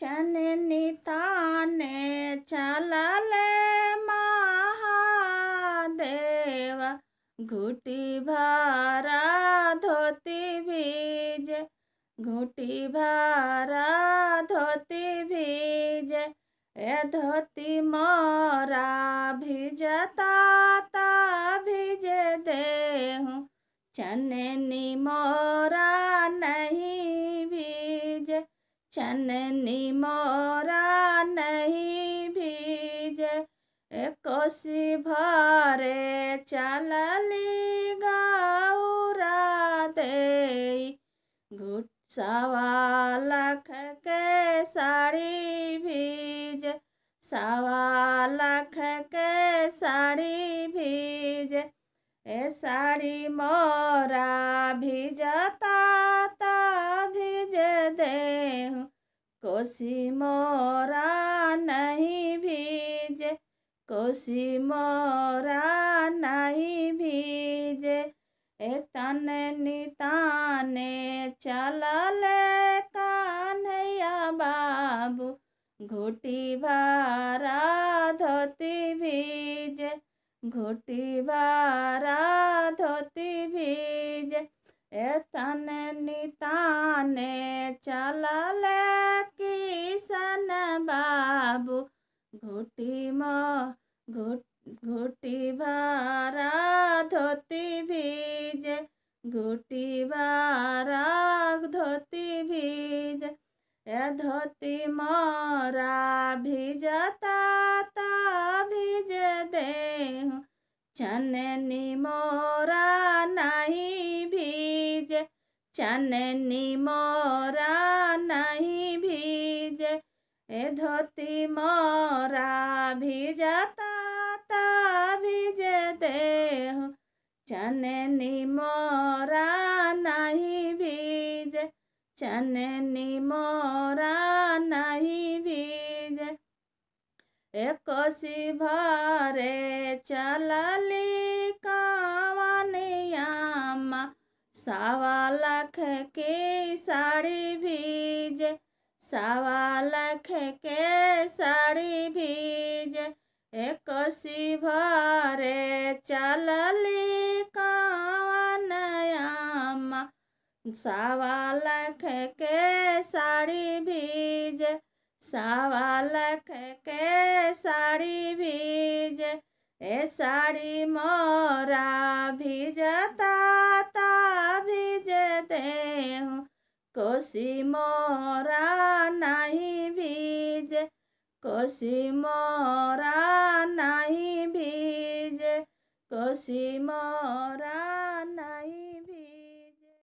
चन निताने चलले महादेव घुटी भारा धोती बीज घुटी भारा धोती भीज ए धोती मोरा भिजता भिज देहूँ चननी मोरा नहीं छननी मोरा नहीं भीजे कोसी भरे चलली गौरा दे घुट सवा लख के साड़ी भीज सवा लख के साड़ी भीज ए साड़ी मोरा भीजता ता भीज दे কোশি মরা নাহি ভিজে কোশি মরা নাহি ভিজে এতানে নিতানে চালালে কানহা বাবু ঘুটি ভারা ধতি ভিজে ঘুটি ভারা ধতি এতনে নিতানে চালালে কিষান বাবু ঘুটিম ঘুটি ভারা ধোতি ভিজে ঘুটি ভারা ধোতি ভিজে এ ধোতি মরা ভিজতা তা ভিজে দেহ চনে নি মোরা চাননি মরা নাই ভিজে এ ধতি মরা ভিজা তা ভিজে দেহ চাননি মরা নাই ভিজে চাননি মরা নাই ভিজে একশি ভরে চালালি কামানি सवा लख के साड़ी भीज सवा लख के साड़ी भीज एक भरे चल कवनयामा सवा लख के साड़ी भीज सवा लख के साड़ी भीज ए साड़ी मोरा भीजता देहु कोसी मरा नहीं भीजे कोसी मरा नहीं भीजे कोसी मरा